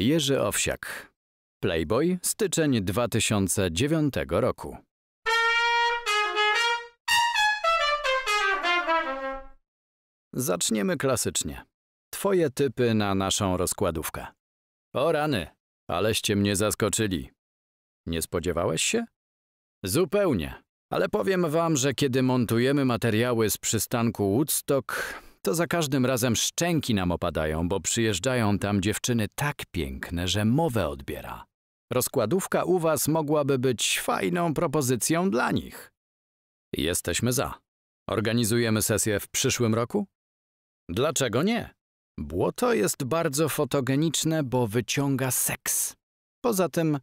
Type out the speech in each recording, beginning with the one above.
Jerzy Owsiak. Playboy, styczeń 2009 roku. Zaczniemy klasycznie. Twoje typy na naszą rozkładówkę. O rany, aleście mnie zaskoczyli. Nie spodziewałeś się? Zupełnie. Ale powiem wam, że kiedy montujemy materiały z przystanku Woodstock, to za każdym razem szczęki nam opadają, bo przyjeżdżają tam dziewczyny tak piękne, że mowę odbiera. Rozkładówka u was mogłaby być fajną propozycją dla nich. Jesteśmy za. Organizujemy sesję w przyszłym roku? Dlaczego nie? Błoto jest bardzo fotogeniczne, bo wyciąga seks. Poza tym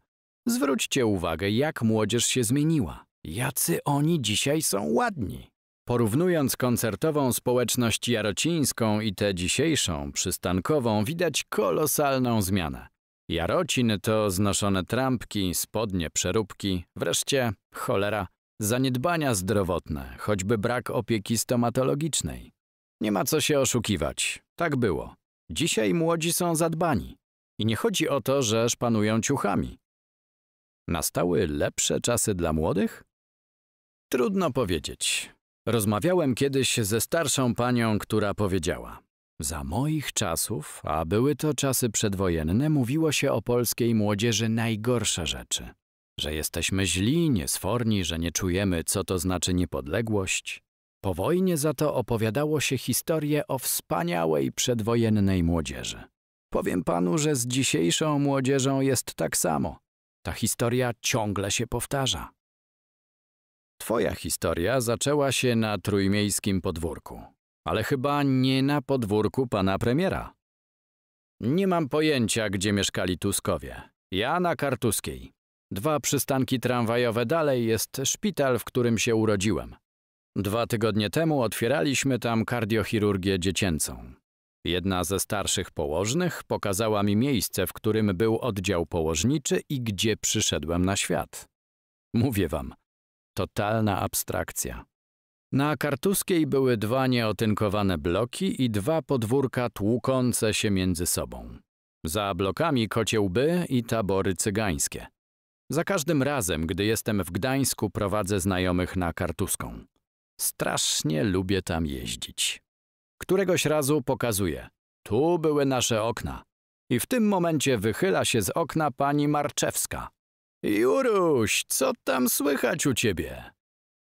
zwróćcie uwagę, jak młodzież się zmieniła. Jacy oni dzisiaj są ładni. Porównując koncertową społeczność jarocińską i tę dzisiejszą, przystankową, widać kolosalną zmianę. Jarocin to znoszone trampki, spodnie, przeróbki, wreszcie cholera, zaniedbania zdrowotne, choćby brak opieki stomatologicznej. Nie ma co się oszukiwać, tak było. Dzisiaj młodzi są zadbani. I nie chodzi o to, że szpanują ciuchami. Nastały lepsze czasy dla młodych? Trudno powiedzieć. Rozmawiałem kiedyś ze starszą panią, która powiedziała: Za moich czasów, a były to czasy przedwojenne, mówiło się o polskiej młodzieży najgorsze rzeczy. Że jesteśmy źli, niesforni, że nie czujemy, co to znaczy niepodległość. Po wojnie za to opowiadało się historię o wspaniałej przedwojennej młodzieży. Powiem panu, że z dzisiejszą młodzieżą jest tak samo. Ta historia ciągle się powtarza. Twoja historia zaczęła się na trójmiejskim podwórku, ale chyba nie na podwórku pana premiera. Nie mam pojęcia, gdzie mieszkali Tuskowie. Ja na Kartuskiej. Dwa przystanki tramwajowe dalej jest szpital, w którym się urodziłem. Dwa tygodnie temu otwieraliśmy tam kardiochirurgię dziecięcą. Jedna ze starszych położnych pokazała mi miejsce, w którym był oddział położniczy i gdzie przyszedłem na świat. Mówię wam, Totalna abstrakcja. Na Kartuskiej były dwa nieotynkowane bloki i dwa podwórka tłukące się między sobą. Za blokami kocie łby i tabory cygańskie. Za każdym razem, gdy jestem w Gdańsku, prowadzę znajomych na Kartuską. Strasznie lubię tam jeździć. Któregoś razu pokazuję. Tu były nasze okna. I w tym momencie wychyla się z okna pani Marczewska, Juruś, co tam słychać u ciebie?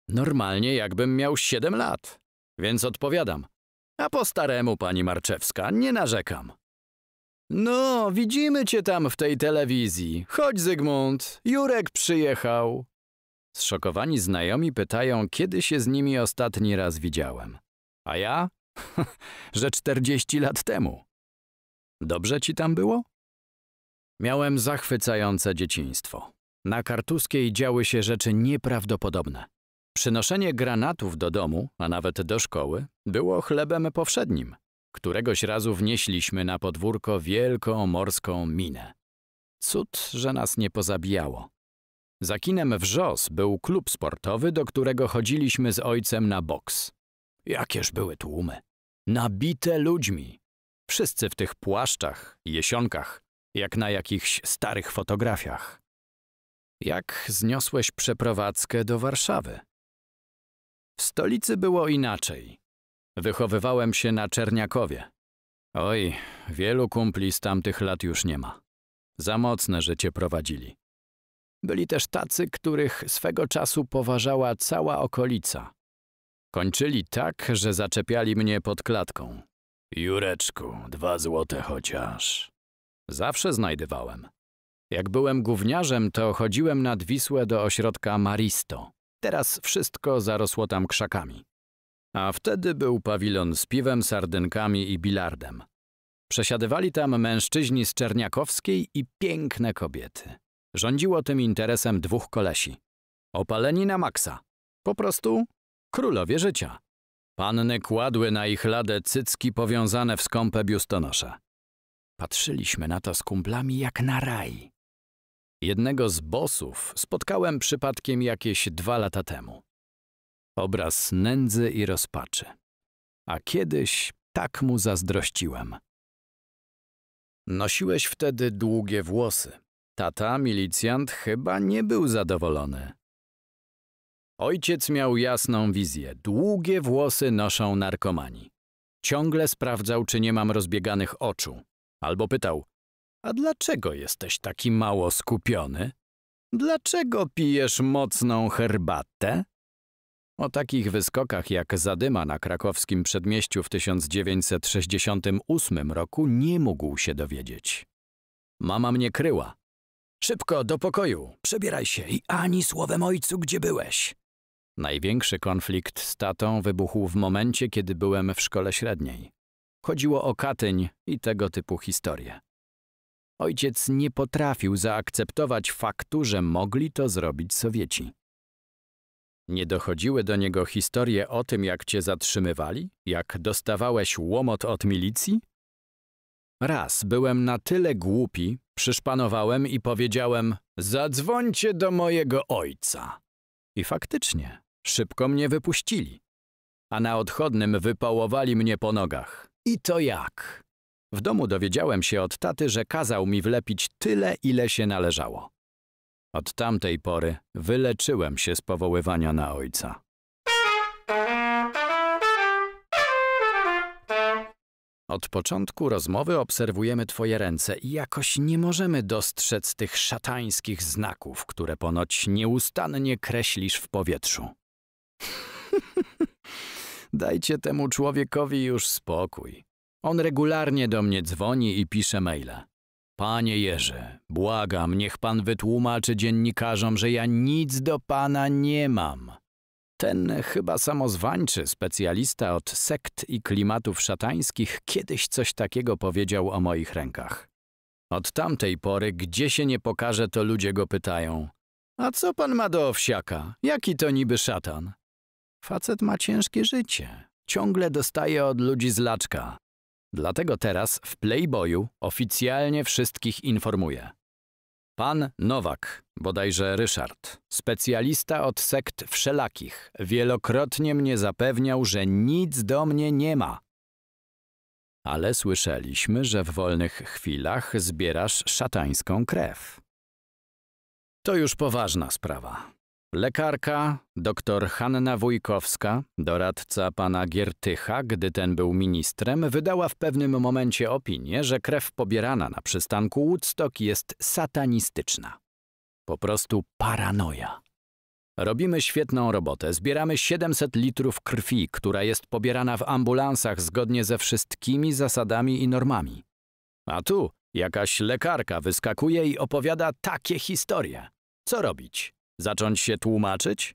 Normalnie jakbym miał siedem lat, więc odpowiadam. A po staremu, pani Marczewska, nie narzekam. No, widzimy cię tam w tej telewizji. Chodź, Zygmunt, Jurek przyjechał. Zszokowani znajomi pytają, kiedy się z nimi ostatni raz widziałem. A ja? Że czterdzieści lat temu. Dobrze ci tam było? Miałem zachwycające dzieciństwo. Na Kartuskiej działy się rzeczy nieprawdopodobne. Przynoszenie granatów do domu, a nawet do szkoły, było chlebem powszednim. Któregoś razu wnieśliśmy na podwórko wielką morską minę. Cud, że nas nie pozabijało. Za kinem Wrzos był klub sportowy, do którego chodziliśmy z ojcem na boks. Jakież były tłumy! Nabite ludźmi! Wszyscy w tych płaszczach, jesionkach, jak na jakichś starych fotografiach jak zniosłeś przeprowadzkę do Warszawy. W stolicy było inaczej. Wychowywałem się na Czerniakowie. Oj, wielu kumpli z tamtych lat już nie ma. Za mocne życie prowadzili. Byli też tacy, których swego czasu poważała cała okolica. Kończyli tak, że zaczepiali mnie pod klatką. Jureczku, dwa złote chociaż. Zawsze znajdywałem. Jak byłem gówniarzem, to chodziłem nad Wisłę do ośrodka Maristo. Teraz wszystko zarosło tam krzakami. A wtedy był pawilon z piwem, sardynkami i bilardem. Przesiadywali tam mężczyźni z Czerniakowskiej i piękne kobiety. Rządziło tym interesem dwóch kolesi. Opaleni na maksa. Po prostu królowie życia. Panny kładły na ich lade cycki powiązane w skąpe biustonosze. Patrzyliśmy na to z kumplami jak na raj. Jednego z bosów spotkałem przypadkiem jakieś dwa lata temu. Obraz nędzy i rozpaczy. A kiedyś tak mu zazdrościłem. Nosiłeś wtedy długie włosy. Tata, milicjant, chyba nie był zadowolony. Ojciec miał jasną wizję. Długie włosy noszą narkomani. Ciągle sprawdzał, czy nie mam rozbieganych oczu. Albo pytał, a dlaczego jesteś taki mało skupiony? Dlaczego pijesz mocną herbatę? O takich wyskokach jak zadyma na krakowskim przedmieściu w 1968 roku nie mógł się dowiedzieć. Mama mnie kryła. Szybko, do pokoju, przebieraj się i ani słowem ojcu, gdzie byłeś. Największy konflikt z tatą wybuchł w momencie, kiedy byłem w szkole średniej. Chodziło o Katyń i tego typu historie. Ojciec nie potrafił zaakceptować faktu, że mogli to zrobić Sowieci. Nie dochodziły do niego historie o tym, jak cię zatrzymywali? Jak dostawałeś łomot od milicji? Raz byłem na tyle głupi, przyszpanowałem i powiedziałem Zadzwońcie do mojego ojca. I faktycznie, szybko mnie wypuścili. A na odchodnym wypałowali mnie po nogach. I to jak? W domu dowiedziałem się od taty, że kazał mi wlepić tyle, ile się należało. Od tamtej pory wyleczyłem się z powoływania na ojca. Od początku rozmowy obserwujemy Twoje ręce i jakoś nie możemy dostrzec tych szatańskich znaków, które ponoć nieustannie kreślisz w powietrzu. Dajcie temu człowiekowi już spokój. On regularnie do mnie dzwoni i pisze maila. Panie Jerzy, błagam, niech pan wytłumaczy dziennikarzom, że ja nic do pana nie mam. Ten chyba samozwańczy specjalista od sekt i klimatów szatańskich kiedyś coś takiego powiedział o moich rękach. Od tamtej pory, gdzie się nie pokaże, to ludzie go pytają. A co pan ma do owsiaka? Jaki to niby szatan? Facet ma ciężkie życie. Ciągle dostaje od ludzi zlaczka. Dlatego teraz w Playboyu oficjalnie wszystkich informuję. Pan Nowak, bodajże Ryszard, specjalista od sekt wszelakich, wielokrotnie mnie zapewniał, że nic do mnie nie ma. Ale słyszeliśmy, że w wolnych chwilach zbierasz szatańską krew. To już poważna sprawa. Lekarka dr Hanna Wójkowska, doradca pana Giertycha, gdy ten był ministrem, wydała w pewnym momencie opinię, że krew pobierana na przystanku Woodstock jest satanistyczna. Po prostu paranoja. Robimy świetną robotę. Zbieramy 700 litrów krwi, która jest pobierana w ambulansach zgodnie ze wszystkimi zasadami i normami. A tu jakaś lekarka wyskakuje i opowiada takie historie. Co robić? Zacząć się tłumaczyć?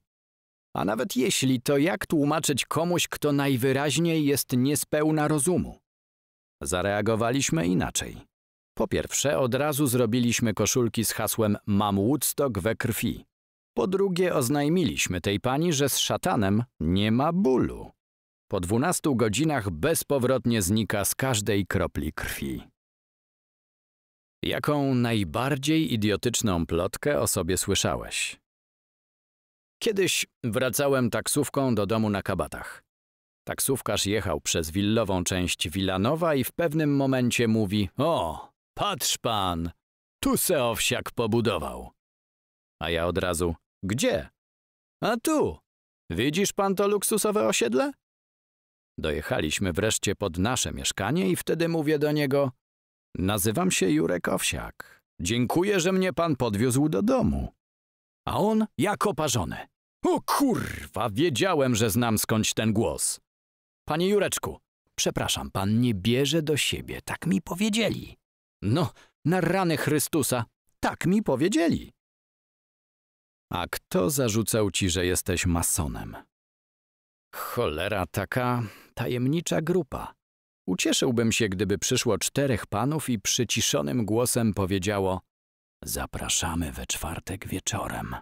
A nawet jeśli, to jak tłumaczyć komuś, kto najwyraźniej jest niespełna rozumu? Zareagowaliśmy inaczej. Po pierwsze, od razu zrobiliśmy koszulki z hasłem Mam Woodstock we krwi. Po drugie, oznajmiliśmy tej pani, że z szatanem nie ma bólu. Po dwunastu godzinach bezpowrotnie znika z każdej kropli krwi. Jaką najbardziej idiotyczną plotkę o sobie słyszałeś? Kiedyś wracałem taksówką do domu na kabatach. Taksówkarz jechał przez willową część Wilanowa i w pewnym momencie mówi O, patrz pan, tu se owsiak pobudował. A ja od razu, gdzie? A tu, widzisz pan to luksusowe osiedle? Dojechaliśmy wreszcie pod nasze mieszkanie i wtedy mówię do niego Nazywam się Jurek Owsiak. Dziękuję, że mnie pan podwiózł do domu a on jak oparzony. O kurwa, wiedziałem, że znam skądś ten głos. Panie Jureczku, przepraszam, pan nie bierze do siebie, tak mi powiedzieli. No, na rany Chrystusa, tak mi powiedzieli. A kto zarzucał ci, że jesteś masonem? Cholera, taka tajemnicza grupa. Ucieszyłbym się, gdyby przyszło czterech panów i przyciszonym głosem powiedziało Zapraszamy we czwartek wieczorem.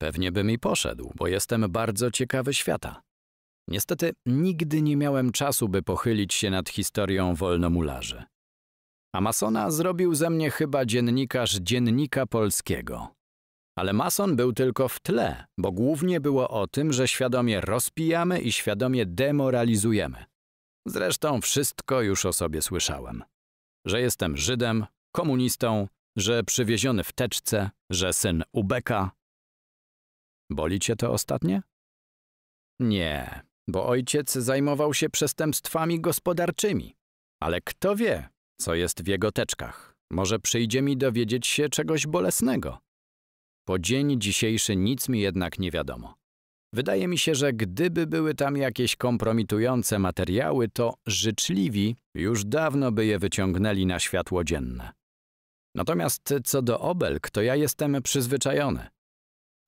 Pewnie by mi poszedł, bo jestem bardzo ciekawy świata. Niestety nigdy nie miałem czasu, by pochylić się nad historią wolnomularzy. A masona zrobił ze mnie chyba dziennikarz dziennika polskiego. Ale mason był tylko w tle, bo głównie było o tym, że świadomie rozpijamy i świadomie demoralizujemy. Zresztą wszystko już o sobie słyszałem. Że jestem Żydem, komunistą, że przywieziony w teczce, że syn ubeka. Boli cię to ostatnie? Nie, bo ojciec zajmował się przestępstwami gospodarczymi. Ale kto wie, co jest w jego teczkach? Może przyjdzie mi dowiedzieć się czegoś bolesnego. Po dzień dzisiejszy nic mi jednak nie wiadomo. Wydaje mi się, że gdyby były tam jakieś kompromitujące materiały, to życzliwi już dawno by je wyciągnęli na światło dzienne. Natomiast co do obelg, to ja jestem przyzwyczajony.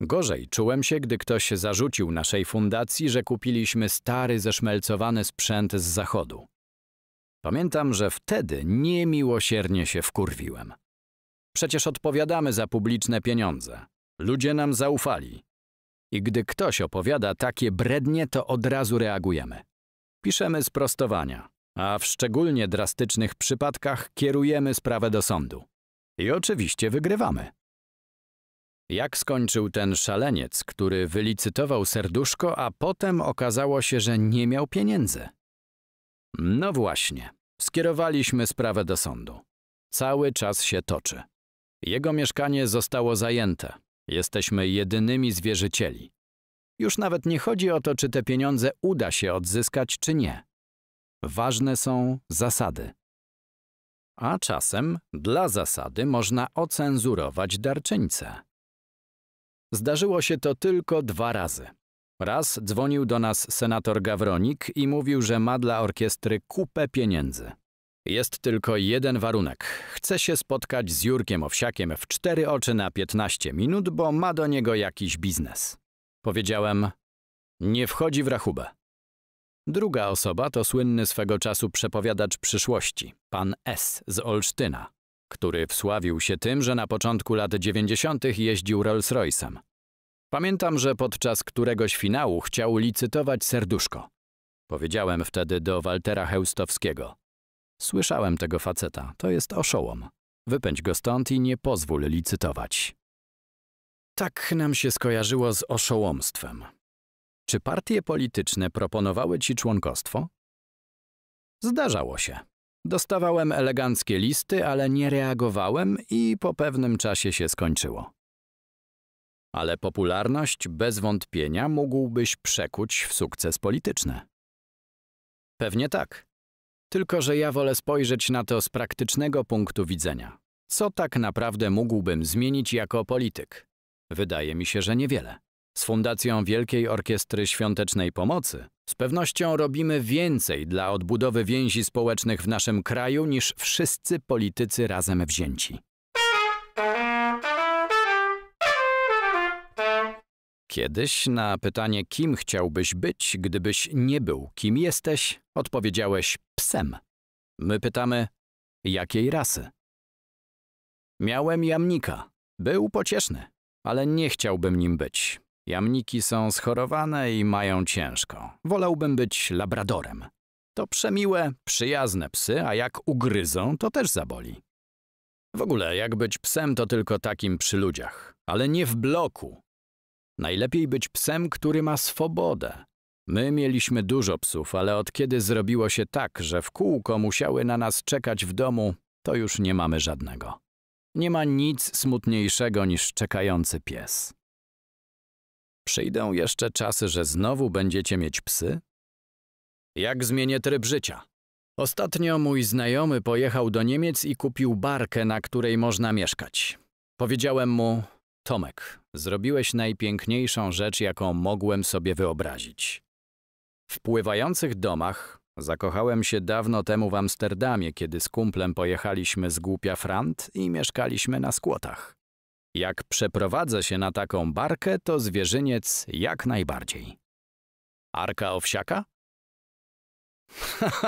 Gorzej czułem się, gdy ktoś zarzucił naszej fundacji, że kupiliśmy stary, zeszmelcowany sprzęt z zachodu. Pamiętam, że wtedy niemiłosiernie się wkurwiłem. Przecież odpowiadamy za publiczne pieniądze. Ludzie nam zaufali. I gdy ktoś opowiada takie brednie, to od razu reagujemy. Piszemy sprostowania, a w szczególnie drastycznych przypadkach kierujemy sprawę do sądu. I oczywiście wygrywamy. Jak skończył ten szaleniec, który wylicytował serduszko, a potem okazało się, że nie miał pieniędzy? No właśnie, skierowaliśmy sprawę do sądu. Cały czas się toczy. Jego mieszkanie zostało zajęte. Jesteśmy jedynymi z wierzycieli. Już nawet nie chodzi o to, czy te pieniądze uda się odzyskać, czy nie. Ważne są zasady a czasem dla zasady można ocenzurować darczyńcę. Zdarzyło się to tylko dwa razy. Raz dzwonił do nas senator Gawronik i mówił, że ma dla orkiestry kupę pieniędzy. Jest tylko jeden warunek. Chce się spotkać z Jurkiem Owsiakiem w cztery oczy na 15 minut, bo ma do niego jakiś biznes. Powiedziałem, nie wchodzi w rachubę. Druga osoba to słynny swego czasu przepowiadacz przyszłości, pan S. z Olsztyna, który wsławił się tym, że na początku lat 90. jeździł Rolls-Royce'em. Pamiętam, że podczas któregoś finału chciał licytować serduszko. Powiedziałem wtedy do Waltera Heustowskiego. Słyszałem tego faceta, to jest oszołom. Wypędź go stąd i nie pozwól licytować. Tak nam się skojarzyło z oszołomstwem. Czy partie polityczne proponowały ci członkostwo? Zdarzało się. Dostawałem eleganckie listy, ale nie reagowałem i po pewnym czasie się skończyło. Ale popularność bez wątpienia mógłbyś przekuć w sukces polityczny. Pewnie tak. Tylko, że ja wolę spojrzeć na to z praktycznego punktu widzenia. Co tak naprawdę mógłbym zmienić jako polityk? Wydaje mi się, że niewiele. Z Fundacją Wielkiej Orkiestry Świątecznej Pomocy z pewnością robimy więcej dla odbudowy więzi społecznych w naszym kraju niż wszyscy politycy razem wzięci. Kiedyś na pytanie, kim chciałbyś być, gdybyś nie był kim jesteś, odpowiedziałeś psem. My pytamy, jakiej rasy? Miałem jamnika. Był pocieszny, ale nie chciałbym nim być. Jamniki są schorowane i mają ciężko. Wolałbym być labradorem. To przemiłe, przyjazne psy, a jak ugryzą, to też zaboli. W ogóle, jak być psem, to tylko takim przy ludziach, ale nie w bloku. Najlepiej być psem, który ma swobodę. My mieliśmy dużo psów, ale od kiedy zrobiło się tak, że w kółko musiały na nas czekać w domu, to już nie mamy żadnego. Nie ma nic smutniejszego niż czekający pies. Przyjdą jeszcze czasy, że znowu będziecie mieć psy? Jak zmienię tryb życia? Ostatnio mój znajomy pojechał do Niemiec i kupił barkę, na której można mieszkać. Powiedziałem mu, Tomek, zrobiłeś najpiękniejszą rzecz, jaką mogłem sobie wyobrazić. W pływających domach zakochałem się dawno temu w Amsterdamie, kiedy z kumplem pojechaliśmy z głupia Frant i mieszkaliśmy na skłotach. Jak przeprowadzę się na taką barkę, to zwierzyniec jak najbardziej. Arka owsiaka?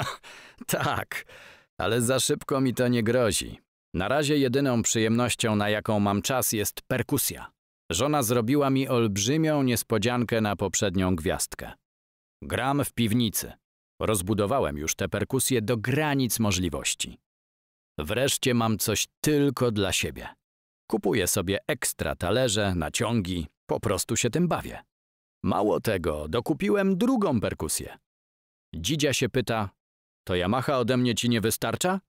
tak, ale za szybko mi to nie grozi. Na razie jedyną przyjemnością, na jaką mam czas, jest perkusja. Żona zrobiła mi olbrzymią niespodziankę na poprzednią gwiazdkę. Gram w piwnicy. Rozbudowałem już te perkusje do granic możliwości. Wreszcie mam coś tylko dla siebie. Kupuję sobie ekstra talerze, naciągi, po prostu się tym bawię. Mało tego, dokupiłem drugą perkusję. Dzidzia się pyta, to Yamaha ode mnie ci nie wystarcza?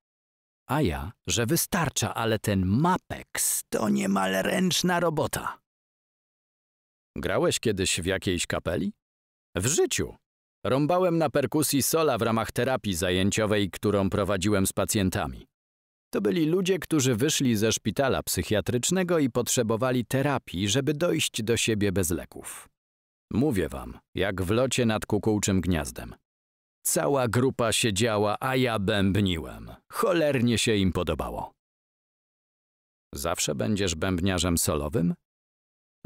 A ja, że wystarcza, ale ten Mapex to niemal ręczna robota. Grałeś kiedyś w jakiejś kapeli? W życiu. Rąbałem na perkusji sola w ramach terapii zajęciowej, którą prowadziłem z pacjentami. To byli ludzie, którzy wyszli ze szpitala psychiatrycznego i potrzebowali terapii, żeby dojść do siebie bez leków. Mówię wam, jak w locie nad kukułczym gniazdem. Cała grupa siedziała, a ja bębniłem. Cholernie się im podobało. Zawsze będziesz bębniarzem solowym?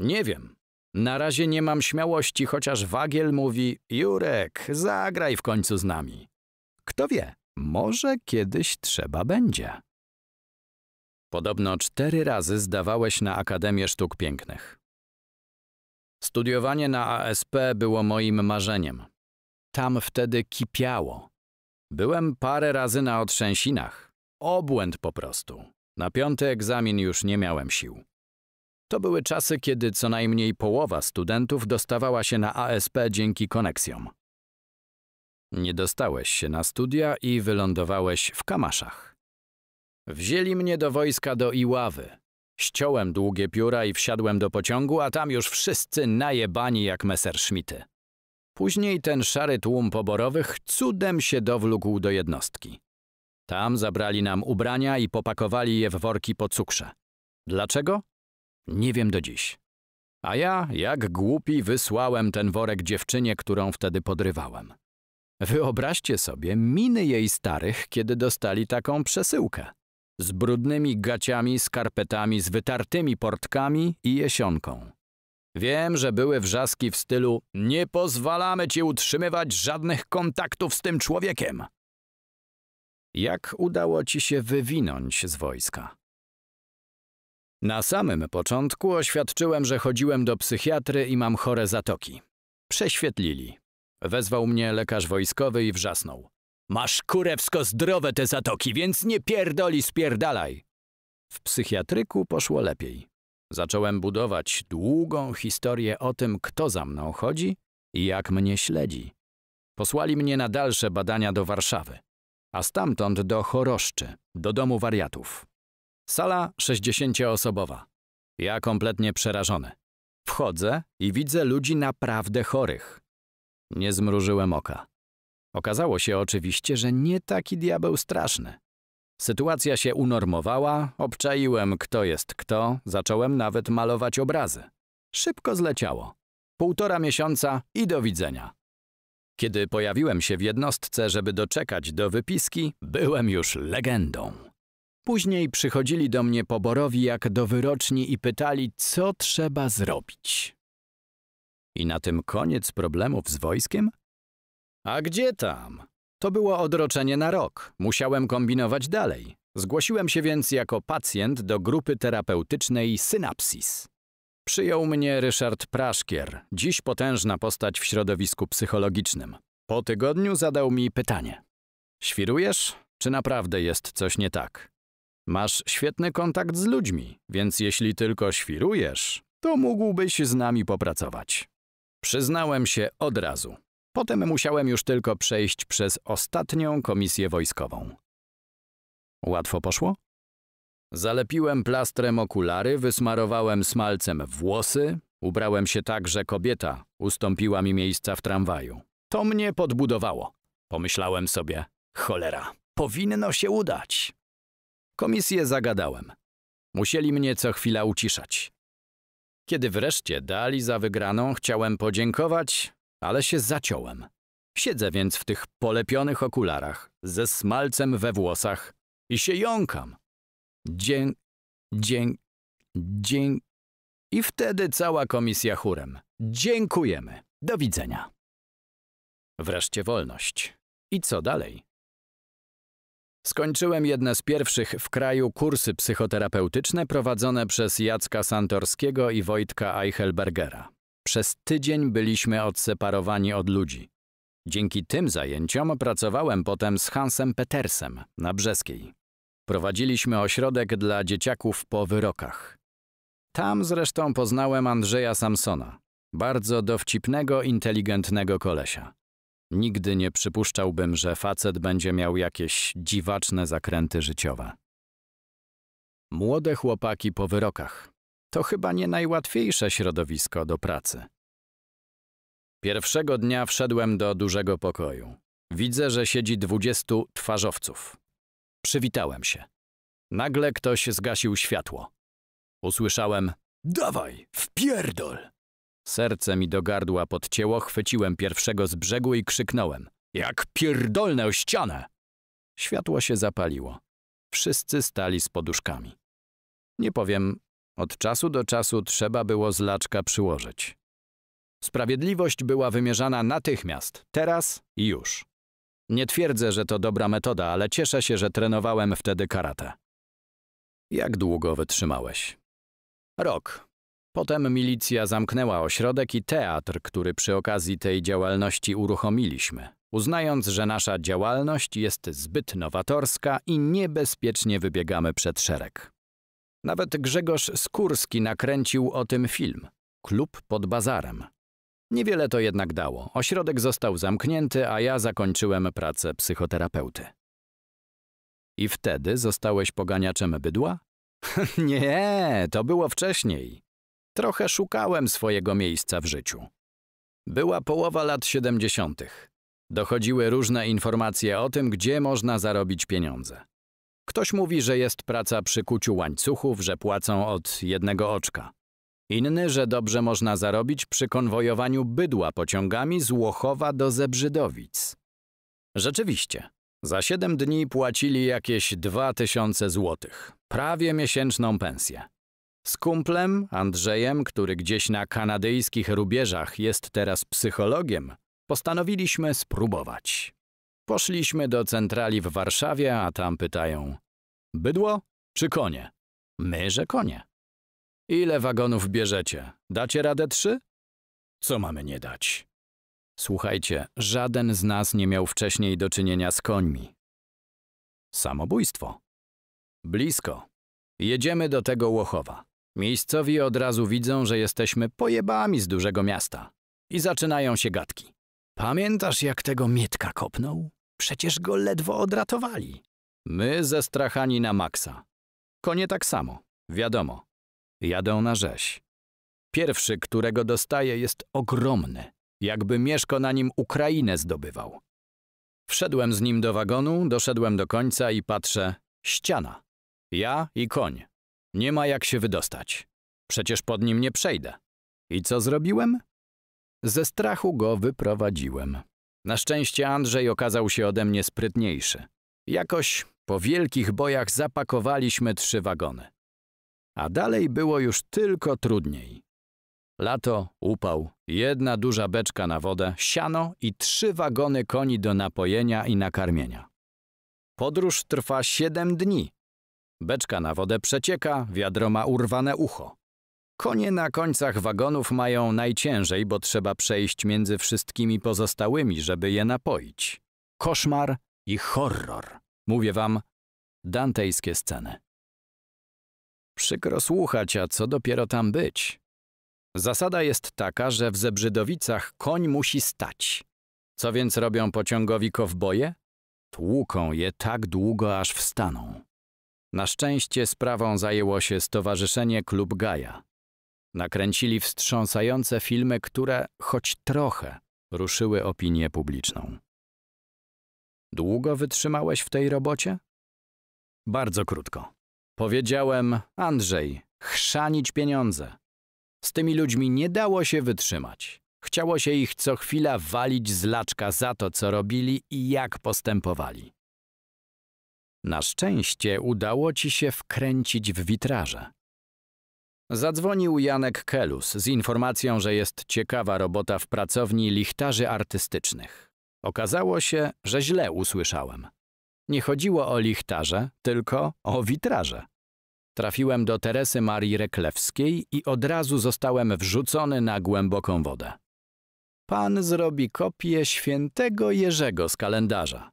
Nie wiem. Na razie nie mam śmiałości, chociaż Wagiel mówi Jurek, zagraj w końcu z nami. Kto wie, może kiedyś trzeba będzie. Podobno cztery razy zdawałeś na Akademię Sztuk Pięknych. Studiowanie na ASP było moim marzeniem. Tam wtedy kipiało. Byłem parę razy na otrzęsinach. Obłęd po prostu. Na piąty egzamin już nie miałem sił. To były czasy, kiedy co najmniej połowa studentów dostawała się na ASP dzięki koneksjom. Nie dostałeś się na studia i wylądowałeś w Kamaszach. Wzięli mnie do wojska do Iławy. Ściąłem długie pióra i wsiadłem do pociągu, a tam już wszyscy najebani jak Messerschmitty. Później ten szary tłum poborowych cudem się dowlógł do jednostki. Tam zabrali nam ubrania i popakowali je w worki po cukrze. Dlaczego? Nie wiem do dziś. A ja, jak głupi, wysłałem ten worek dziewczynie, którą wtedy podrywałem. Wyobraźcie sobie miny jej starych, kiedy dostali taką przesyłkę z brudnymi gaciami, skarpetami, z wytartymi portkami i jesionką. Wiem, że były wrzaski w stylu nie pozwalamy ci utrzymywać żadnych kontaktów z tym człowiekiem. Jak udało ci się wywinąć z wojska? Na samym początku oświadczyłem, że chodziłem do psychiatry i mam chore zatoki. Prześwietlili. Wezwał mnie lekarz wojskowy i wrzasnął. Masz kurewsko zdrowe te zatoki, więc nie pierdoli spierdalaj. W psychiatryku poszło lepiej. Zacząłem budować długą historię o tym, kto za mną chodzi i jak mnie śledzi. Posłali mnie na dalsze badania do Warszawy, a stamtąd do Choroszczy, do domu wariatów. Sala 60-osobowa. Ja kompletnie przerażony. Wchodzę i widzę ludzi naprawdę chorych. Nie zmrużyłem oka. Okazało się oczywiście, że nie taki diabeł straszny. Sytuacja się unormowała, obczaiłem kto jest kto, zacząłem nawet malować obrazy. Szybko zleciało. Półtora miesiąca i do widzenia. Kiedy pojawiłem się w jednostce, żeby doczekać do wypiski, byłem już legendą. Później przychodzili do mnie poborowi jak do wyroczni i pytali, co trzeba zrobić. I na tym koniec problemów z wojskiem? A gdzie tam? To było odroczenie na rok. Musiałem kombinować dalej. Zgłosiłem się więc jako pacjent do grupy terapeutycznej Synapsis. Przyjął mnie Ryszard Praszkier, dziś potężna postać w środowisku psychologicznym. Po tygodniu zadał mi pytanie. Świrujesz? Czy naprawdę jest coś nie tak? Masz świetny kontakt z ludźmi, więc jeśli tylko świrujesz, to mógłbyś z nami popracować. Przyznałem się od razu. Potem musiałem już tylko przejść przez ostatnią komisję wojskową. Łatwo poszło? Zalepiłem plastrem okulary, wysmarowałem smalcem włosy, ubrałem się tak, że kobieta ustąpiła mi miejsca w tramwaju. To mnie podbudowało. Pomyślałem sobie, cholera, powinno się udać. Komisję zagadałem. Musieli mnie co chwila uciszać. Kiedy wreszcie dali za wygraną, chciałem podziękować, ale się zaciąłem. Siedzę więc w tych polepionych okularach, ze smalcem we włosach i się jąkam. Dzień, dzień, dzień. I wtedy cała komisja chórem. Dziękujemy. Do widzenia. Wreszcie wolność. I co dalej? Skończyłem jedne z pierwszych w kraju kursy psychoterapeutyczne prowadzone przez Jacka Santorskiego i Wojtka Eichelbergera. Przez tydzień byliśmy odseparowani od ludzi. Dzięki tym zajęciom pracowałem potem z Hansem Petersem na Brzeskiej. Prowadziliśmy ośrodek dla dzieciaków po wyrokach. Tam zresztą poznałem Andrzeja Samsona, bardzo dowcipnego, inteligentnego kolesia. Nigdy nie przypuszczałbym, że facet będzie miał jakieś dziwaczne zakręty życiowe. Młode chłopaki po wyrokach. To chyba nie najłatwiejsze środowisko do pracy. Pierwszego dnia wszedłem do dużego pokoju. Widzę, że siedzi dwudziestu twarzowców. Przywitałem się. Nagle ktoś zgasił światło. Usłyszałem Dawaj, wpierdol! Serce mi do gardła podcięło, chwyciłem pierwszego z brzegu i krzyknąłem. Jak pierdolne o ścianę! Światło się zapaliło. Wszyscy stali z poduszkami. Nie powiem, od czasu do czasu trzeba było zlaczka przyłożyć. Sprawiedliwość była wymierzana natychmiast, teraz i już. Nie twierdzę, że to dobra metoda, ale cieszę się, że trenowałem wtedy karate. Jak długo wytrzymałeś? Rok. Potem milicja zamknęła ośrodek i teatr, który przy okazji tej działalności uruchomiliśmy, uznając, że nasza działalność jest zbyt nowatorska i niebezpiecznie wybiegamy przed szereg. Nawet Grzegorz Skórski nakręcił o tym film. Klub pod bazarem. Niewiele to jednak dało. Ośrodek został zamknięty, a ja zakończyłem pracę psychoterapeuty. I wtedy zostałeś poganiaczem bydła? Nie, to było wcześniej. Trochę szukałem swojego miejsca w życiu. Była połowa lat 70. Dochodziły różne informacje o tym, gdzie można zarobić pieniądze. Ktoś mówi, że jest praca przy kuciu łańcuchów, że płacą od jednego oczka. Inny, że dobrze można zarobić przy konwojowaniu bydła pociągami z Łochowa do Zebrzydowic. Rzeczywiście, za siedem dni płacili jakieś dwa tysiące złotych, prawie miesięczną pensję. Z kumplem, Andrzejem, który gdzieś na kanadyjskich rubieżach jest teraz psychologiem, postanowiliśmy spróbować. Poszliśmy do centrali w Warszawie, a tam pytają Bydło czy konie? My, że konie. Ile wagonów bierzecie? Dacie radę trzy? Co mamy nie dać? Słuchajcie, żaden z nas nie miał wcześniej do czynienia z końmi. Samobójstwo. Blisko. Jedziemy do tego Łochowa. Miejscowi od razu widzą, że jesteśmy pojebami z dużego miasta. I zaczynają się gadki. Pamiętasz, jak tego Mietka kopnął? Przecież go ledwo odratowali. My zestrachani na maksa. Konie tak samo, wiadomo. Jadą na rzeź. Pierwszy, którego dostaje, jest ogromny, jakby Mieszko na nim Ukrainę zdobywał. Wszedłem z nim do wagonu, doszedłem do końca i patrzę – ściana. Ja i koń. Nie ma jak się wydostać. Przecież pod nim nie przejdę. I co zrobiłem? Ze strachu go wyprowadziłem. Na szczęście Andrzej okazał się ode mnie sprytniejszy. Jakoś po wielkich bojach zapakowaliśmy trzy wagony. A dalej było już tylko trudniej. Lato, upał, jedna duża beczka na wodę, siano i trzy wagony koni do napojenia i nakarmienia. Podróż trwa siedem dni. Beczka na wodę przecieka, wiadro ma urwane ucho. Konie na końcach wagonów mają najciężej, bo trzeba przejść między wszystkimi pozostałymi, żeby je napoić. Koszmar i horror. Mówię wam, dantejskie sceny. Przykro słuchać, a co dopiero tam być. Zasada jest taka, że w Zebrzydowicach koń musi stać. Co więc robią pociągowi kowboje? Tłuką je tak długo, aż wstaną. Na szczęście sprawą zajęło się Stowarzyszenie Klub Gaja. Nakręcili wstrząsające filmy, które choć trochę ruszyły opinię publiczną. Długo wytrzymałeś w tej robocie? Bardzo krótko. Powiedziałem, Andrzej, chrzanić pieniądze. Z tymi ludźmi nie dało się wytrzymać. Chciało się ich co chwila walić z laczka za to, co robili i jak postępowali. Na szczęście udało ci się wkręcić w witraże. Zadzwonił Janek Kelus z informacją, że jest ciekawa robota w pracowni lichtarzy artystycznych. Okazało się, że źle usłyszałem. Nie chodziło o lichtarze, tylko o witraże. Trafiłem do Teresy Marii Reklewskiej i od razu zostałem wrzucony na głęboką wodę. Pan zrobi kopię świętego Jerzego z kalendarza.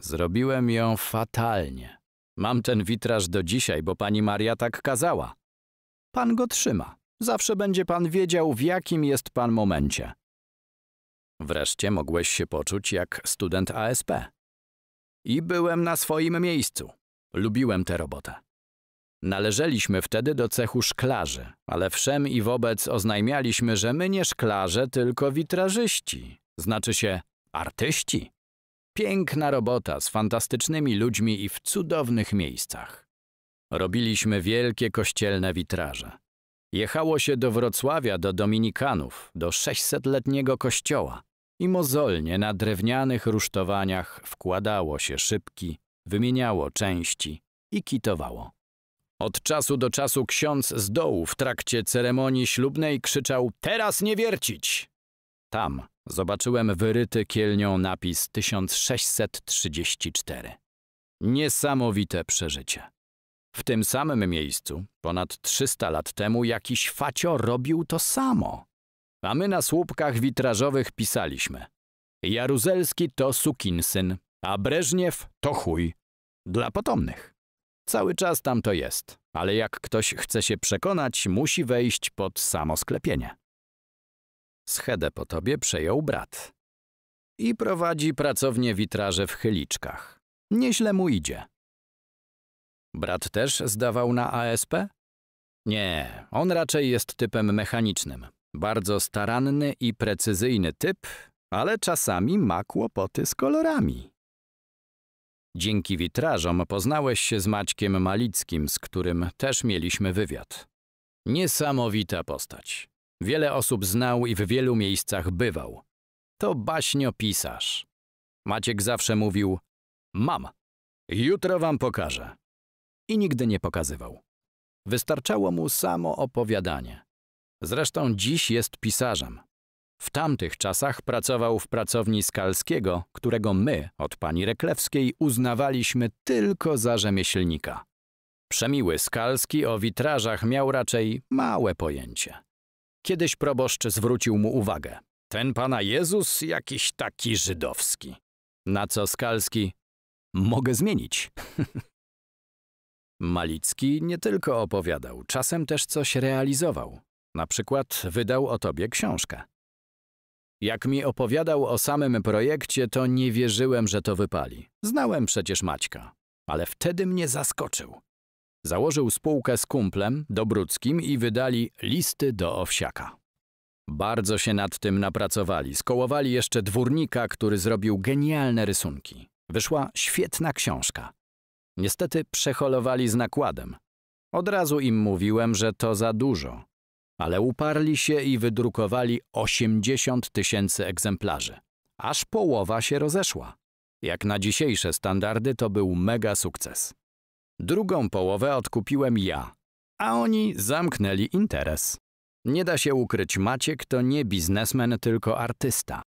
Zrobiłem ją fatalnie. Mam ten witraż do dzisiaj, bo pani Maria tak kazała. Pan go trzyma. Zawsze będzie pan wiedział, w jakim jest pan momencie. Wreszcie mogłeś się poczuć jak student ASP. I byłem na swoim miejscu. Lubiłem tę robotę. Należeliśmy wtedy do cechu szklarzy, ale wszem i wobec oznajmialiśmy, że my nie szklarze, tylko witrażyści, znaczy się artyści. Piękna robota z fantastycznymi ludźmi i w cudownych miejscach. Robiliśmy wielkie kościelne witraże. Jechało się do Wrocławia, do Dominikanów, do 600-letniego kościoła i mozolnie na drewnianych rusztowaniach wkładało się szybki, wymieniało części i kitowało. Od czasu do czasu ksiądz z dołu w trakcie ceremonii ślubnej krzyczał Teraz nie wiercić! Tam zobaczyłem wyryty kielnią napis 1634. Niesamowite przeżycie. W tym samym miejscu, ponad 300 lat temu, jakiś facio robił to samo. A my na słupkach witrażowych pisaliśmy. Jaruzelski to sukinsyn, a Breżniew to chuj. Dla potomnych. Cały czas tam to jest, ale jak ktoś chce się przekonać, musi wejść pod samo sklepienie. Schedę po tobie przejął brat. I prowadzi pracownię witraże w chyliczkach. Nieźle mu idzie. Brat też zdawał na ASP? Nie, on raczej jest typem mechanicznym. Bardzo staranny i precyzyjny typ, ale czasami ma kłopoty z kolorami. Dzięki witrażom poznałeś się z Maćkiem Malickim, z którym też mieliśmy wywiad. Niesamowita postać. Wiele osób znał i w wielu miejscach bywał. To baśniopisarz. Maciek zawsze mówił, mam, jutro wam pokażę i nigdy nie pokazywał. Wystarczało mu samo opowiadanie. Zresztą dziś jest pisarzem. W tamtych czasach pracował w pracowni Skalskiego, którego my od pani Reklewskiej uznawaliśmy tylko za rzemieślnika. Przemiły Skalski o witrażach miał raczej małe pojęcie. Kiedyś proboszcz zwrócił mu uwagę. Ten Pana Jezus jakiś taki żydowski. Na co Skalski? Mogę zmienić. Malicki nie tylko opowiadał, czasem też coś realizował. Na przykład wydał o tobie książkę. Jak mi opowiadał o samym projekcie, to nie wierzyłem, że to wypali. Znałem przecież Maćka, ale wtedy mnie zaskoczył. Założył spółkę z kumplem, Dobruckim i wydali listy do Owsiaka. Bardzo się nad tym napracowali, skołowali jeszcze dwórnika, który zrobił genialne rysunki. Wyszła świetna książka. Niestety przeholowali z nakładem. Od razu im mówiłem, że to za dużo. Ale uparli się i wydrukowali 80 tysięcy egzemplarzy. Aż połowa się rozeszła. Jak na dzisiejsze standardy to był mega sukces. Drugą połowę odkupiłem ja, a oni zamknęli interes. Nie da się ukryć, Maciek to nie biznesmen, tylko artysta.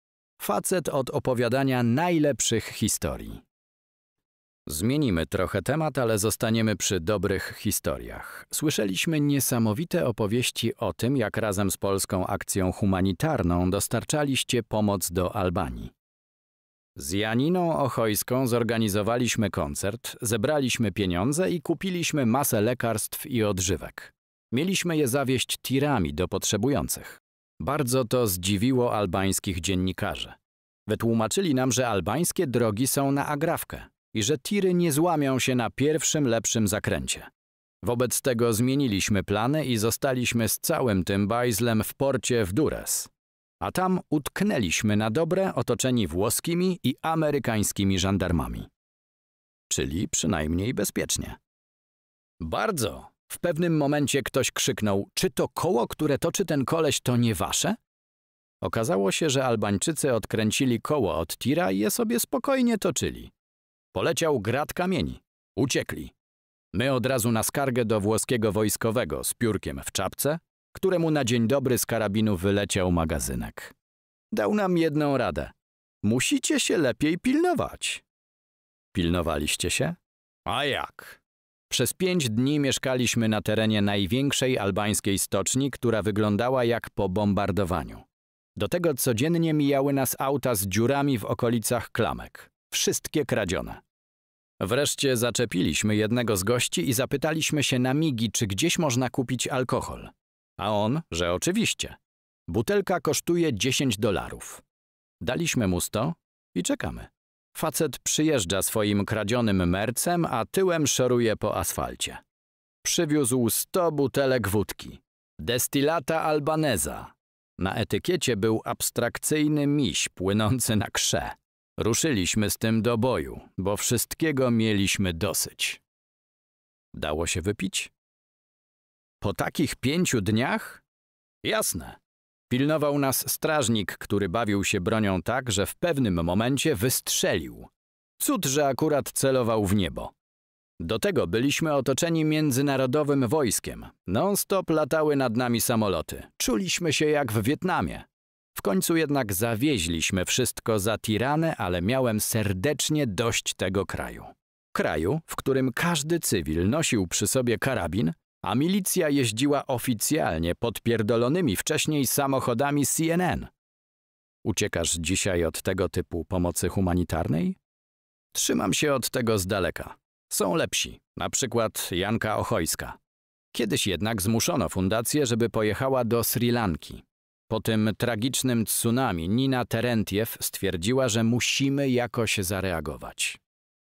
Facet od opowiadania najlepszych historii. Zmienimy trochę temat, ale zostaniemy przy dobrych historiach. Słyszeliśmy niesamowite opowieści o tym, jak razem z polską akcją humanitarną dostarczaliście pomoc do Albanii. Z Janiną Ochojską zorganizowaliśmy koncert, zebraliśmy pieniądze i kupiliśmy masę lekarstw i odżywek. Mieliśmy je zawieźć tirami do potrzebujących. Bardzo to zdziwiło albańskich dziennikarzy. Wytłumaczyli nam, że albańskie drogi są na agrawkę, i że tiry nie złamią się na pierwszym lepszym zakręcie. Wobec tego zmieniliśmy plany i zostaliśmy z całym tym bajzlem w porcie w Dures. A tam utknęliśmy na dobre otoczeni włoskimi i amerykańskimi żandarmami. Czyli przynajmniej bezpiecznie. Bardzo! W pewnym momencie ktoś krzyknął, czy to koło, które toczy ten koleś, to nie wasze? Okazało się, że Albańczycy odkręcili koło od tira i je sobie spokojnie toczyli. Poleciał grad kamieni. Uciekli. My od razu na skargę do włoskiego wojskowego z piórkiem w czapce, któremu na dzień dobry z karabinu wyleciał magazynek. Dał nam jedną radę. Musicie się lepiej pilnować. Pilnowaliście się? A jak? Przez pięć dni mieszkaliśmy na terenie największej albańskiej stoczni, która wyglądała jak po bombardowaniu. Do tego codziennie mijały nas auta z dziurami w okolicach klamek. Wszystkie kradzione. Wreszcie zaczepiliśmy jednego z gości i zapytaliśmy się na migi, czy gdzieś można kupić alkohol. A on, że oczywiście. Butelka kosztuje 10 dolarów. Daliśmy mu 100 i czekamy. Facet przyjeżdża swoim kradzionym mercem, a tyłem szoruje po asfalcie. Przywiózł 100 butelek wódki. Destilata albaneza. Na etykiecie był abstrakcyjny miś płynący na krze. Ruszyliśmy z tym do boju, bo wszystkiego mieliśmy dosyć. Dało się wypić? Po takich pięciu dniach? Jasne. Pilnował nas strażnik, który bawił się bronią tak, że w pewnym momencie wystrzelił. Cud, że akurat celował w niebo. Do tego byliśmy otoczeni międzynarodowym wojskiem. Non-stop latały nad nami samoloty. Czuliśmy się jak w Wietnamie. W końcu jednak zawieźliśmy wszystko za Tiranę, ale miałem serdecznie dość tego kraju. Kraju, w którym każdy cywil nosił przy sobie karabin, a milicja jeździła oficjalnie podpierdolonymi wcześniej samochodami CNN. Uciekasz dzisiaj od tego typu pomocy humanitarnej? Trzymam się od tego z daleka. Są lepsi, na przykład Janka Ochojska. Kiedyś jednak zmuszono fundację, żeby pojechała do Sri Lanki. Po tym tragicznym tsunami Nina Terentiew stwierdziła, że musimy jakoś zareagować.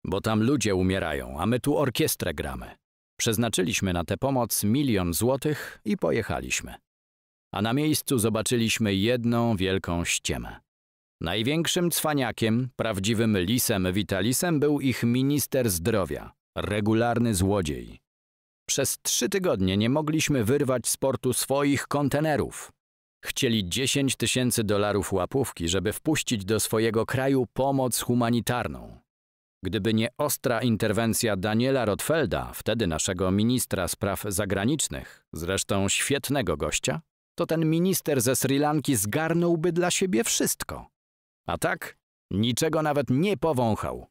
Bo tam ludzie umierają, a my tu orkiestrę gramy. Przeznaczyliśmy na tę pomoc milion złotych i pojechaliśmy. A na miejscu zobaczyliśmy jedną wielką ściemę. Największym cwaniakiem, prawdziwym lisem Vitalisem był ich minister zdrowia, regularny złodziej. Przez trzy tygodnie nie mogliśmy wyrwać z portu swoich kontenerów. Chcieli 10 tysięcy dolarów łapówki, żeby wpuścić do swojego kraju pomoc humanitarną. Gdyby nie ostra interwencja Daniela Rotfelda, wtedy naszego ministra spraw zagranicznych, zresztą świetnego gościa, to ten minister ze Sri Lanki zgarnąłby dla siebie wszystko. A tak niczego nawet nie powąchał.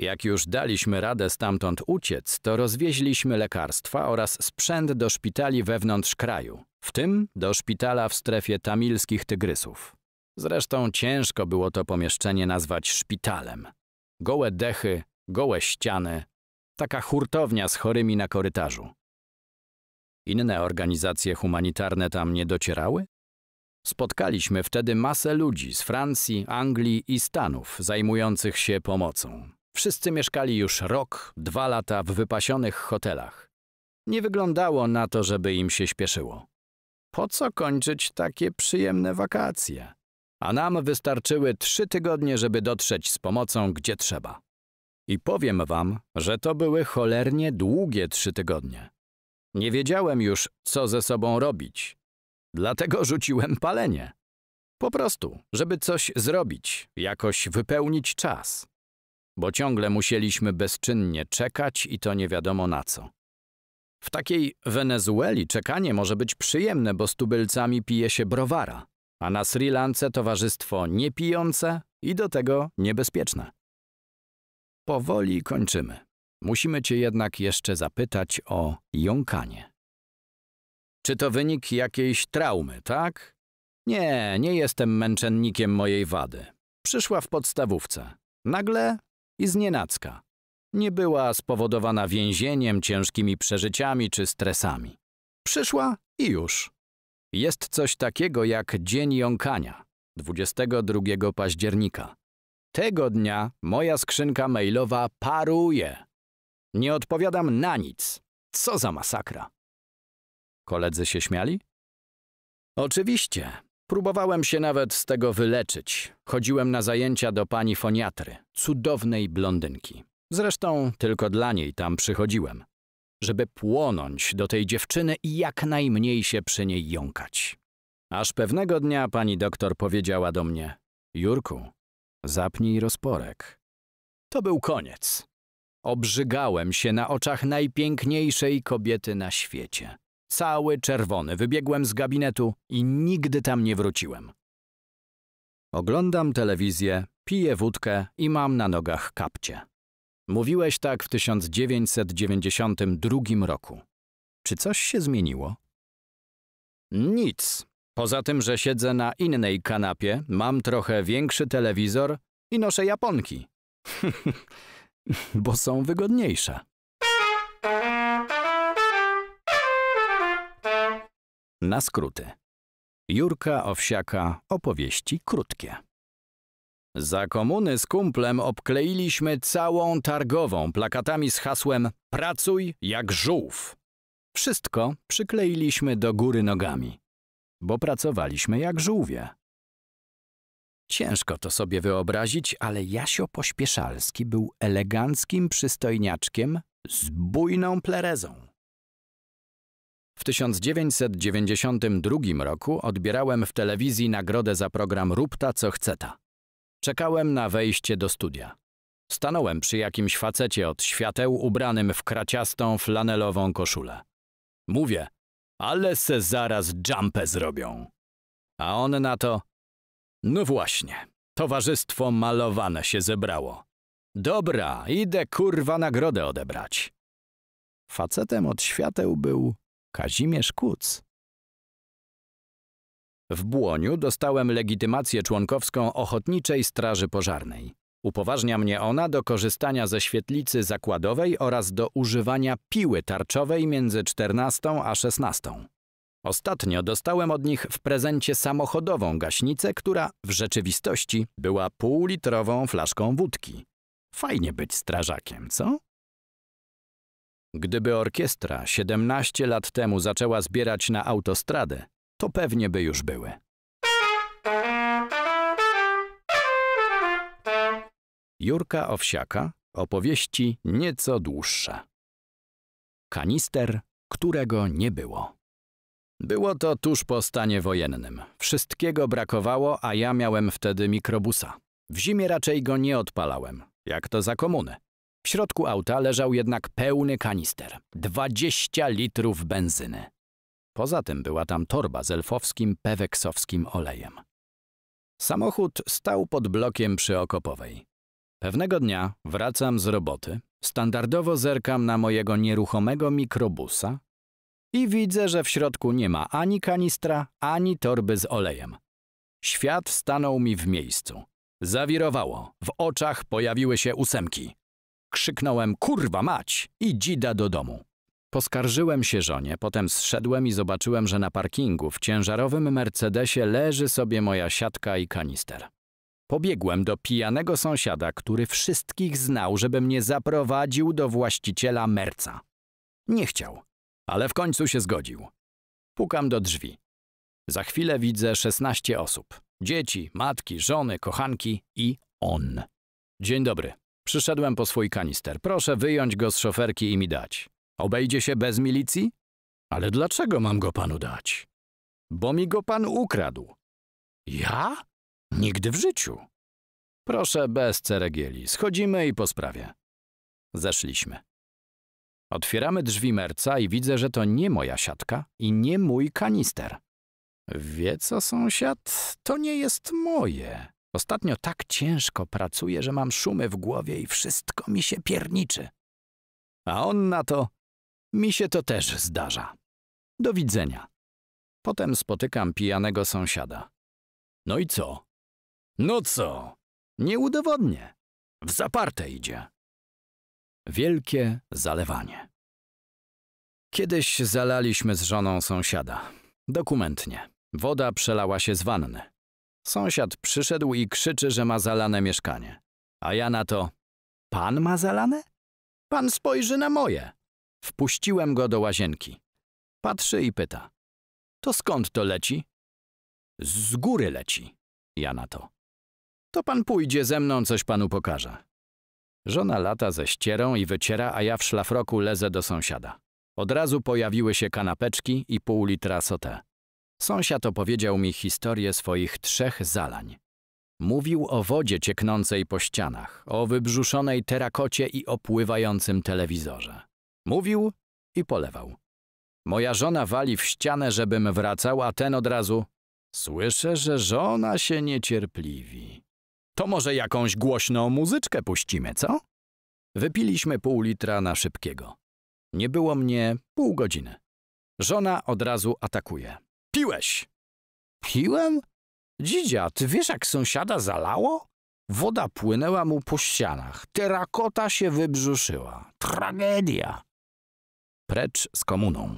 Jak już daliśmy radę stamtąd uciec, to rozwieźliśmy lekarstwa oraz sprzęt do szpitali wewnątrz kraju, w tym do szpitala w strefie tamilskich tygrysów. Zresztą ciężko było to pomieszczenie nazwać szpitalem. Gołe dechy, gołe ściany, taka hurtownia z chorymi na korytarzu. Inne organizacje humanitarne tam nie docierały? Spotkaliśmy wtedy masę ludzi z Francji, Anglii i Stanów zajmujących się pomocą. Wszyscy mieszkali już rok, dwa lata w wypasionych hotelach. Nie wyglądało na to, żeby im się śpieszyło. Po co kończyć takie przyjemne wakacje? A nam wystarczyły trzy tygodnie, żeby dotrzeć z pomocą gdzie trzeba. I powiem wam, że to były cholernie długie trzy tygodnie. Nie wiedziałem już, co ze sobą robić. Dlatego rzuciłem palenie. Po prostu, żeby coś zrobić, jakoś wypełnić czas bo ciągle musieliśmy bezczynnie czekać i to nie wiadomo na co. W takiej Wenezueli czekanie może być przyjemne, bo z tubylcami pije się browara, a na Sri Lance towarzystwo niepijące i do tego niebezpieczne. Powoli kończymy. Musimy cię jednak jeszcze zapytać o jąkanie. Czy to wynik jakiejś traumy, tak? Nie, nie jestem męczennikiem mojej wady. Przyszła w podstawówce. Nagle i znienacka. Nie była spowodowana więzieniem, ciężkimi przeżyciami czy stresami. Przyszła i już. Jest coś takiego jak Dzień Jąkania, 22 października. Tego dnia moja skrzynka mailowa paruje. Nie odpowiadam na nic. Co za masakra. Koledzy się śmiali? Oczywiście, Próbowałem się nawet z tego wyleczyć. Chodziłem na zajęcia do pani foniatry, cudownej blondynki. Zresztą tylko dla niej tam przychodziłem, żeby płonąć do tej dziewczyny i jak najmniej się przy niej jąkać. Aż pewnego dnia pani doktor powiedziała do mnie: Jurku, zapnij rozporek. To był koniec. Obrzygałem się na oczach najpiękniejszej kobiety na świecie. Cały czerwony, wybiegłem z gabinetu i nigdy tam nie wróciłem. Oglądam telewizję, piję wódkę i mam na nogach kapcie. Mówiłeś tak w 1992 roku. Czy coś się zmieniło? Nic. Poza tym, że siedzę na innej kanapie, mam trochę większy telewizor i noszę japonki. Bo są wygodniejsze. na skróty. Jurka Owsiaka opowieści krótkie. Za komuny z kumplem obkleiliśmy całą targową plakatami z hasłem Pracuj jak żółw. Wszystko przykleiliśmy do góry nogami, bo pracowaliśmy jak żółwie. Ciężko to sobie wyobrazić, ale Jasio Pośpieszalski był eleganckim przystojniaczkiem z bujną plerezą. W 1992 roku odbierałem w telewizji nagrodę za program Rupta co chceta. Czekałem na wejście do studia. Stanąłem przy jakimś facecie od świateł ubranym w kraciastą flanelową koszulę. Mówię, ale se zaraz jumpę zrobią. A on na to, no właśnie, towarzystwo malowane się zebrało. Dobra, idę kurwa nagrodę odebrać. Facetem od świateł był Kazimierz Kuc. W Błoniu dostałem legitymację członkowską Ochotniczej Straży Pożarnej. Upoważnia mnie ona do korzystania ze świetlicy zakładowej oraz do używania piły tarczowej między 14 a 16. Ostatnio dostałem od nich w prezencie samochodową gaśnicę, która w rzeczywistości była półlitrową flaszką wódki. Fajnie być strażakiem, co? Gdyby orkiestra 17 lat temu zaczęła zbierać na autostradę, to pewnie by już były. Jurka Owsiaka opowieści nieco dłuższa. Kanister, którego nie było. Było to tuż po stanie wojennym. Wszystkiego brakowało, a ja miałem wtedy mikrobusa. W zimie raczej go nie odpalałem, jak to za komunę. W środku auta leżał jednak pełny kanister, 20 litrów benzyny. Poza tym była tam torba z elfowskim, peweksowskim olejem. Samochód stał pod blokiem przy Okopowej. Pewnego dnia wracam z roboty, standardowo zerkam na mojego nieruchomego mikrobusa i widzę, że w środku nie ma ani kanistra, ani torby z olejem. Świat stanął mi w miejscu. Zawirowało, w oczach pojawiły się ósemki. Krzyknąłem kurwa mać i dzida do domu. Poskarżyłem się żonie, potem zszedłem i zobaczyłem, że na parkingu w ciężarowym Mercedesie leży sobie moja siatka i kanister. Pobiegłem do pijanego sąsiada, który wszystkich znał, żeby mnie zaprowadził do właściciela Merca. Nie chciał, ale w końcu się zgodził. Pukam do drzwi. Za chwilę widzę 16 osób. Dzieci, matki, żony, kochanki i on. Dzień dobry, Przyszedłem po swój kanister. Proszę wyjąć go z szoferki i mi dać. Obejdzie się bez milicji? Ale dlaczego mam go panu dać? Bo mi go pan ukradł. Ja? Nigdy w życiu. Proszę bez ceregieli. Schodzimy i po sprawie. Zeszliśmy. Otwieramy drzwi merca i widzę, że to nie moja siatka i nie mój kanister. Wie co, sąsiad? To nie jest moje. Ostatnio tak ciężko pracuję, że mam szumy w głowie i wszystko mi się pierniczy. A on na to, mi się to też zdarza. Do widzenia. Potem spotykam pijanego sąsiada. No i co? No co? Nie udowodnię. W zaparte idzie. Wielkie zalewanie. Kiedyś zalaliśmy z żoną sąsiada. Dokumentnie. Woda przelała się z wanny. Sąsiad przyszedł i krzyczy, że ma zalane mieszkanie. A ja na to, pan ma zalane? Pan spojrzy na moje. Wpuściłem go do łazienki. Patrzy i pyta. To skąd to leci? Z góry leci. Ja na to. To pan pójdzie ze mną, coś panu pokaże. Żona lata ze ścierą i wyciera, a ja w szlafroku lezę do sąsiada. Od razu pojawiły się kanapeczki i pół litra sotę. Sąsiad opowiedział mi historię swoich trzech zalań. Mówił o wodzie cieknącej po ścianach, o wybrzuszonej terakocie i opływającym telewizorze. Mówił i polewał. Moja żona wali w ścianę, żebym wracał, a ten od razu Słyszę, że żona się niecierpliwi. To może jakąś głośną muzyczkę puścimy, co? Wypiliśmy pół litra na szybkiego. Nie było mnie pół godziny. Żona od razu atakuje. Piłeś. Piłem? Dzidzia, ty wiesz, jak sąsiada zalało? Woda płynęła mu po ścianach. Terakota się wybrzuszyła. Tragedia. Precz z komuną.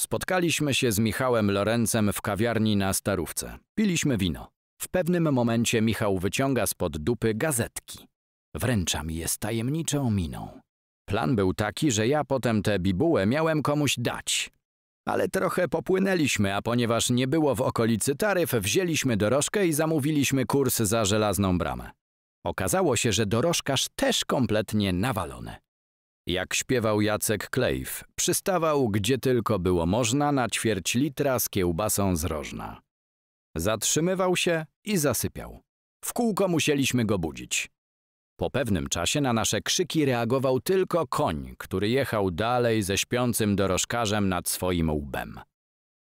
Spotkaliśmy się z Michałem Lorencem w kawiarni na Starówce. Piliśmy wino. W pewnym momencie Michał wyciąga spod dupy gazetki. Wręcza mi je z tajemniczą miną. Plan był taki, że ja potem tę bibułę miałem komuś dać. Ale trochę popłynęliśmy, a ponieważ nie było w okolicy taryf, wzięliśmy dorożkę i zamówiliśmy kurs za żelazną bramę. Okazało się, że dorożkarz też kompletnie nawalony. Jak śpiewał Jacek Klejf, przystawał gdzie tylko było można na ćwierć litra z kiełbasą z rożna. Zatrzymywał się i zasypiał. W kółko musieliśmy go budzić. Po pewnym czasie na nasze krzyki reagował tylko koń, który jechał dalej ze śpiącym dorożkarzem nad swoim łbem.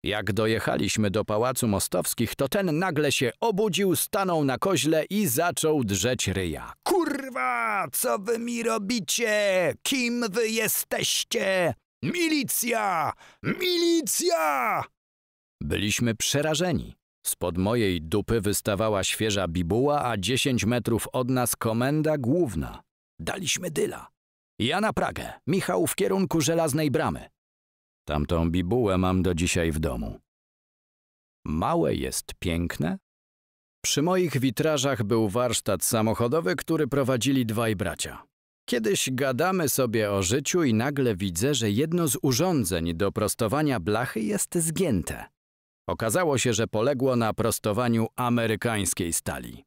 Jak dojechaliśmy do Pałacu Mostowskich, to ten nagle się obudził, stanął na koźle i zaczął drzeć ryja. Kurwa, co wy mi robicie? Kim wy jesteście? Milicja! Milicja! Byliśmy przerażeni. Spod mojej dupy wystawała świeża bibuła, a dziesięć metrów od nas komenda główna. Daliśmy dyla. Ja na Pragę, Michał w kierunku żelaznej bramy. Tamtą bibułę mam do dzisiaj w domu. Małe jest piękne? Przy moich witrażach był warsztat samochodowy, który prowadzili dwaj bracia. Kiedyś gadamy sobie o życiu i nagle widzę, że jedno z urządzeń do prostowania blachy jest zgięte. Okazało się, że poległo na prostowaniu amerykańskiej stali.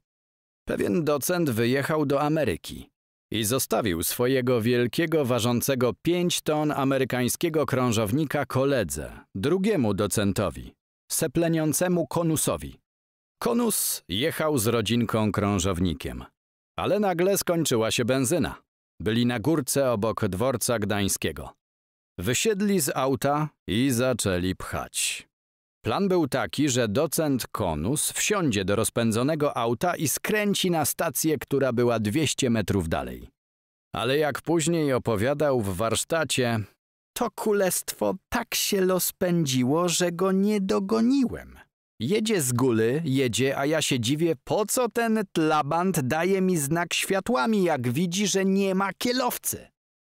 Pewien docent wyjechał do Ameryki i zostawił swojego wielkiego, ważącego 5 ton amerykańskiego krążownika koledze, drugiemu docentowi, sepleniącemu konusowi. Konus jechał z rodzinką krążownikiem, ale nagle skończyła się benzyna. Byli na górce obok dworca gdańskiego. Wysiedli z auta i zaczęli pchać. Plan był taki, że docent Konus wsiądzie do rozpędzonego auta i skręci na stację, która była 200 metrów dalej. Ale jak później opowiadał w warsztacie, to królestwo tak się lospędziło, że go nie dogoniłem. Jedzie z góry, jedzie, a ja się dziwię, po co ten tlabant daje mi znak światłami, jak widzi, że nie ma kielowcy.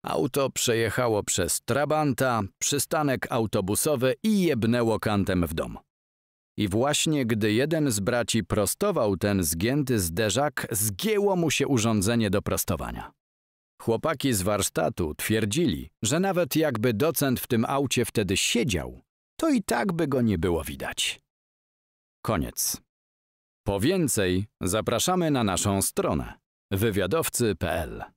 Auto przejechało przez Trabanta, przystanek autobusowy i jebnęło kantem w dom. I właśnie gdy jeden z braci prostował ten zgięty zderzak, zgięło mu się urządzenie do prostowania. Chłopaki z warsztatu twierdzili, że nawet jakby docent w tym aucie wtedy siedział, to i tak by go nie było widać. Koniec. Po więcej zapraszamy na naszą stronę wywiadowcy.pl